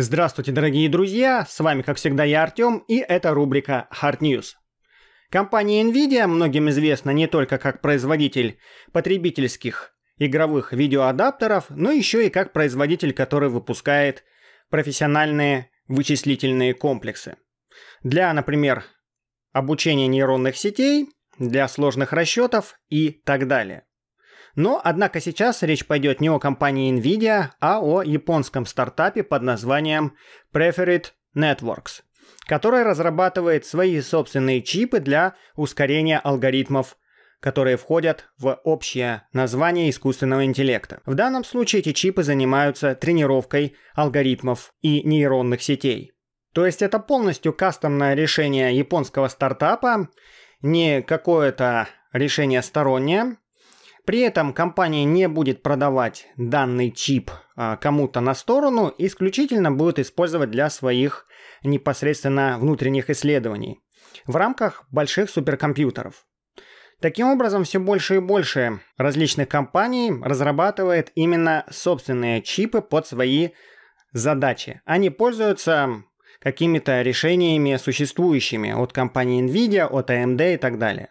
Здравствуйте, дорогие друзья! С вами, как всегда, я Артем, и это рубрика Hard News. Компания Nvidia многим известна не только как производитель потребительских игровых видеоадаптеров, но еще и как производитель, который выпускает профессиональные вычислительные комплексы. Для, например, обучения нейронных сетей, для сложных расчетов и так далее. Но, однако, сейчас речь пойдет не о компании Nvidia, а о японском стартапе под названием Preferred Networks, который разрабатывает свои собственные чипы для ускорения алгоритмов которые входят в общее название искусственного интеллекта. В данном случае эти чипы занимаются тренировкой алгоритмов и нейронных сетей. То есть это полностью кастомное решение японского стартапа, не какое-то решение стороннее, при этом компания не будет продавать данный чип а, кому-то на сторону, исключительно будет использовать для своих непосредственно внутренних исследований в рамках больших суперкомпьютеров. Таким образом, все больше и больше различных компаний разрабатывает именно собственные чипы под свои задачи. Они пользуются какими-то решениями существующими от компании Nvidia, от AMD и так далее.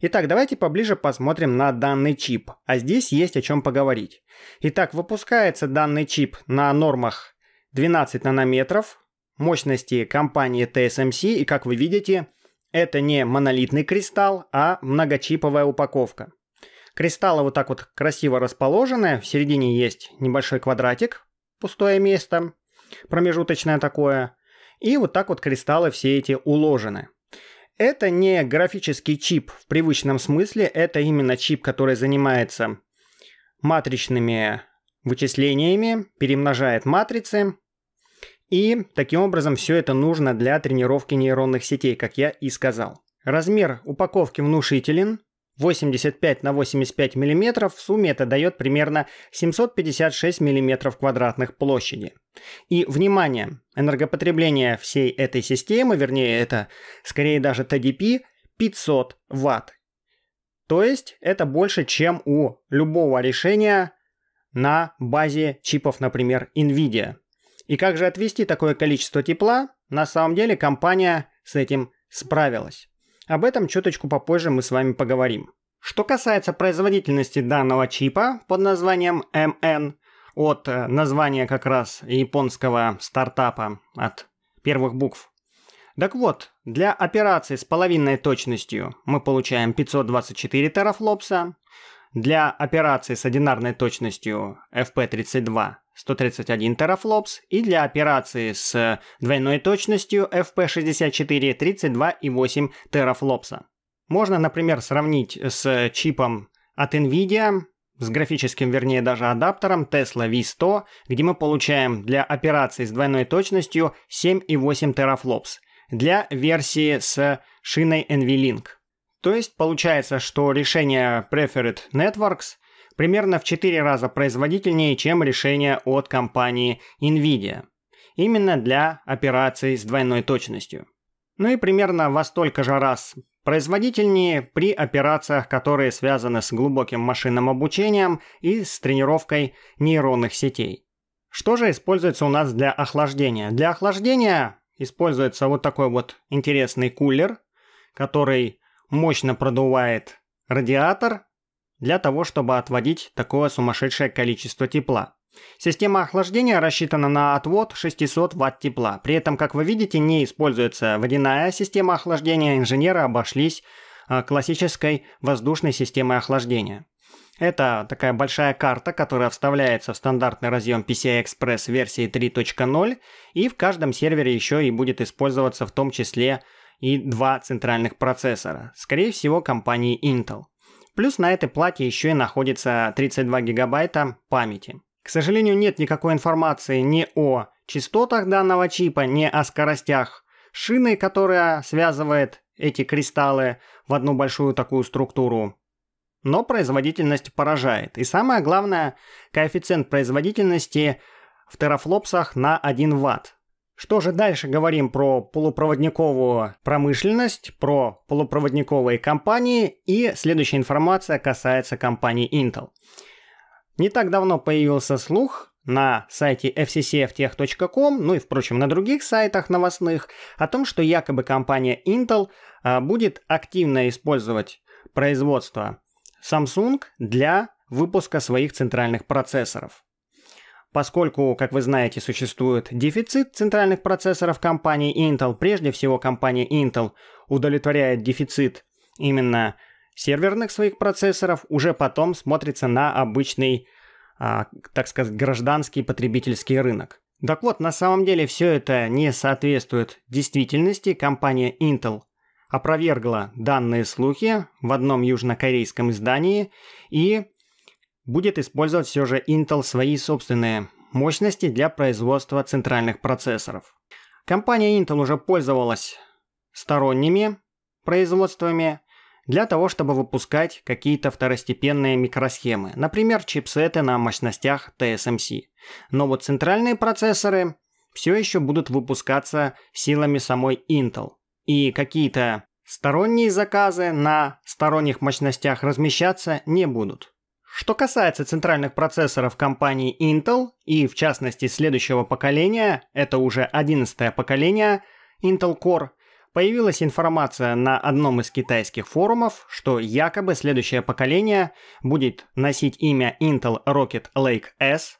Итак, давайте поближе посмотрим на данный чип, а здесь есть о чем поговорить. Итак, выпускается данный чип на нормах 12 нанометров, мощности компании TSMC, и как вы видите, это не монолитный кристалл, а многочиповая упаковка. Кристаллы вот так вот красиво расположены, в середине есть небольшой квадратик, пустое место, промежуточное такое, и вот так вот кристаллы все эти уложены. Это не графический чип в привычном смысле, это именно чип, который занимается матричными вычислениями, перемножает матрицы. И таким образом все это нужно для тренировки нейронных сетей, как я и сказал. Размер упаковки внушителен, 85 на 85 мм, в сумме это дает примерно 756 мм квадратных площади. И, внимание, энергопотребление всей этой системы, вернее, это скорее даже TDP, 500 Вт. То есть это больше, чем у любого решения на базе чипов, например, NVIDIA. И как же отвести такое количество тепла? На самом деле компания с этим справилась. Об этом чуточку попозже мы с вами поговорим. Что касается производительности данного чипа под названием MN, от э, названия как раз японского стартапа, от первых букв. Так вот, для операции с половинной точностью мы получаем 524 терафлопса, для операции с одинарной точностью FP32 131 терафлопс и для операции с двойной точностью FP64 32,8 терафлопса. Можно, например, сравнить с чипом от NVIDIA с графическим, вернее, даже адаптером Tesla V100, где мы получаем для операций с двойной точностью 7,8 терафлопс для версии с шиной NVLink. То есть получается, что решение Preferred Networks примерно в 4 раза производительнее, чем решение от компании NVIDIA. Именно для операций с двойной точностью. Ну и примерно во столько же раз Производительнее при операциях, которые связаны с глубоким машинным обучением и с тренировкой нейронных сетей. Что же используется у нас для охлаждения? Для охлаждения используется вот такой вот интересный кулер, который мощно продувает радиатор для того, чтобы отводить такое сумасшедшее количество тепла. Система охлаждения рассчитана на отвод 600 Вт тепла. При этом, как вы видите, не используется водяная система охлаждения. Инженеры обошлись э, классической воздушной системой охлаждения. Это такая большая карта, которая вставляется в стандартный разъем PCI Express версии 3.0, и в каждом сервере еще и будет использоваться в том числе и два центральных процессора, скорее всего компании Intel. Плюс на этой плате еще и находится 32 гигабайта памяти. К сожалению, нет никакой информации ни о частотах данного чипа, ни о скоростях шины, которая связывает эти кристаллы в одну большую такую структуру. Но производительность поражает. И самое главное, коэффициент производительности в терафлопсах на 1 ватт. Что же дальше говорим про полупроводниковую промышленность, про полупроводниковые компании и следующая информация касается компании Intel. Не так давно появился слух на сайте fccftech.com, ну и, впрочем, на других сайтах новостных, о том, что якобы компания Intel а, будет активно использовать производство Samsung для выпуска своих центральных процессоров. Поскольку, как вы знаете, существует дефицит центральных процессоров компании Intel, прежде всего компания Intel удовлетворяет дефицит именно серверных своих процессоров уже потом смотрится на обычный, а, так сказать, гражданский потребительский рынок. Так вот, на самом деле все это не соответствует действительности. Компания Intel опровергла данные слухи в одном южнокорейском издании и будет использовать все же Intel свои собственные мощности для производства центральных процессоров. Компания Intel уже пользовалась сторонними производствами для того, чтобы выпускать какие-то второстепенные микросхемы, например, чипсеты на мощностях TSMC. Но вот центральные процессоры все еще будут выпускаться силами самой Intel. И какие-то сторонние заказы на сторонних мощностях размещаться не будут. Что касается центральных процессоров компании Intel, и в частности следующего поколения, это уже 11 поколение Intel Core, Появилась информация на одном из китайских форумов, что якобы следующее поколение будет носить имя Intel Rocket Lake S.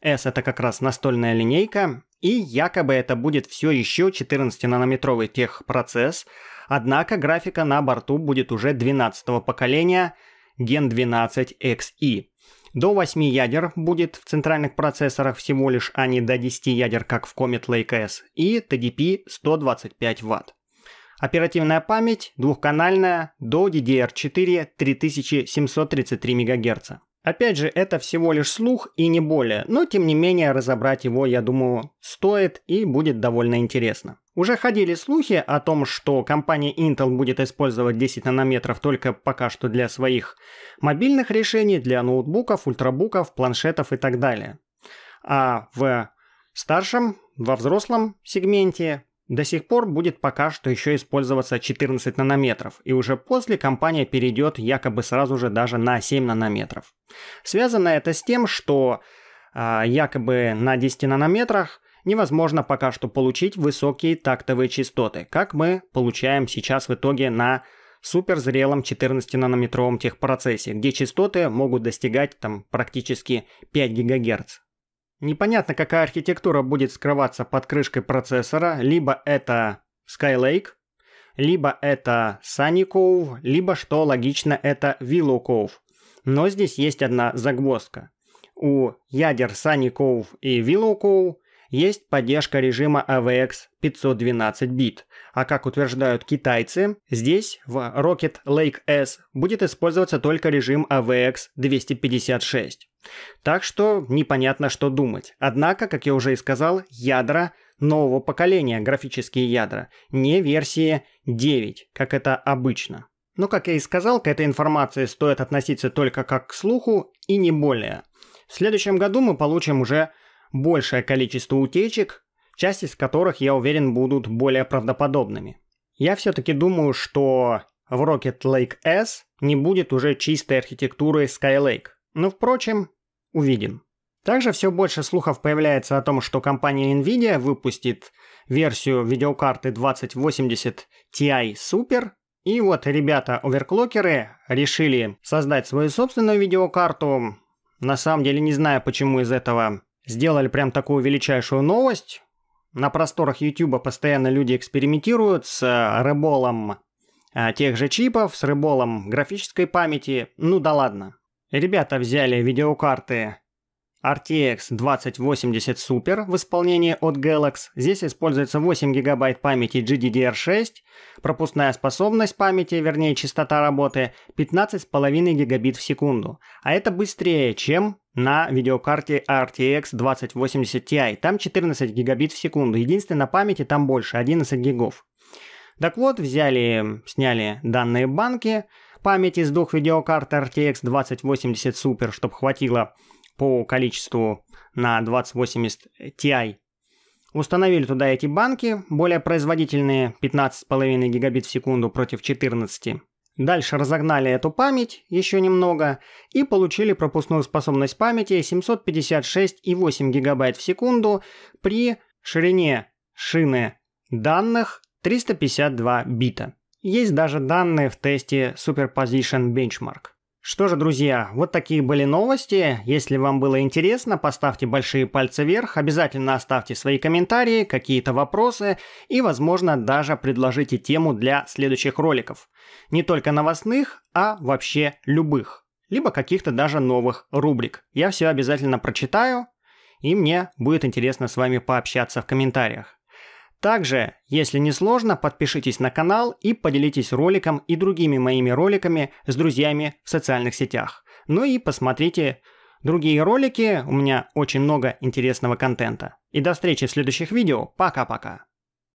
S это как раз настольная линейка, и якобы это будет все еще 14-нанометровый техпроцесс, однако графика на борту будет уже 12-го поколения Gen 12 XE. До 8 ядер будет в центральных процессорах всего лишь, а не до 10 ядер, как в Comet Lake S, и TDP 125 Вт. Оперативная память двухканальная до DDR4 3733 МГц. Опять же, это всего лишь слух и не более, но тем не менее разобрать его, я думаю, стоит и будет довольно интересно. Уже ходили слухи о том, что компания Intel будет использовать 10 нанометров только пока что для своих мобильных решений, для ноутбуков, ультрабуков, планшетов и так далее. А в старшем, во взрослом сегменте до сих пор будет пока что еще использоваться 14 нанометров, и уже после компания перейдет якобы сразу же даже на 7 нанометров. Связано это с тем, что э, якобы на 10 нанометрах невозможно пока что получить высокие тактовые частоты, как мы получаем сейчас в итоге на суперзрелом 14-нанометровом техпроцессе, где частоты могут достигать там практически 5 ГГц. Непонятно, какая архитектура будет скрываться под крышкой процессора, либо это Skylake, либо это Sunny Cove, либо, что логично, это Willow Cove. Но здесь есть одна загвоздка. У ядер Sunny Cove и Willow Cove есть поддержка режима AVX 512 бит, а как утверждают китайцы, здесь в Rocket Lake S будет использоваться только режим AVX 256. Так что непонятно, что думать. Однако, как я уже и сказал, ядра нового поколения графические ядра, не версии 9, как это обычно. Но, как я и сказал, к этой информации стоит относиться только как к слуху и не более. В следующем году мы получим уже большее количество утечек, часть из которых, я уверен, будут более правдоподобными. Я все-таки думаю, что в Rocket Lake S не будет уже чистой архитектуры Skylake. Но, ну, впрочем, увидим. Также все больше слухов появляется о том, что компания Nvidia выпустит версию видеокарты 2080 Ti Super. И вот ребята-оверклокеры решили создать свою собственную видеокарту. На самом деле не знаю, почему из этого сделали прям такую величайшую новость. На просторах YouTube постоянно люди экспериментируют с э, рыболом э, тех же чипов, с рыболом графической памяти. Ну да ладно. Ребята взяли видеокарты RTX 2080 Super в исполнении от Galax. Здесь используется 8 ГБ памяти GDDR6, пропускная способность памяти, вернее частота работы 15,5 гигабит в секунду. А это быстрее, чем на видеокарте RTX 2080 Ti. Там 14 гигабит в секунду. Единственное, на памяти там больше, 11 гигов. Так вот, взяли, сняли данные банки памяти с двух видеокарт RTX 2080 Super, чтобы хватило по количеству на 2080 Ti. Установили туда эти банки, более производительные 15,5 гигабит в секунду против 14. Дальше разогнали эту память еще немного и получили пропускную способность памяти 756,8 гигабайт в секунду при ширине шины данных 352 бита. Есть даже данные в тесте Superposition Benchmark. Что же, друзья, вот такие были новости. Если вам было интересно, поставьте большие пальцы вверх, обязательно оставьте свои комментарии, какие-то вопросы и, возможно, даже предложите тему для следующих роликов. Не только новостных, а вообще любых. Либо каких-то даже новых рубрик. Я все обязательно прочитаю, и мне будет интересно с вами пообщаться в комментариях. Также, если не сложно, подпишитесь на канал и поделитесь роликом и другими моими роликами с друзьями в социальных сетях. Ну и посмотрите другие ролики, у меня очень много интересного контента. И до встречи в следующих видео, пока-пока.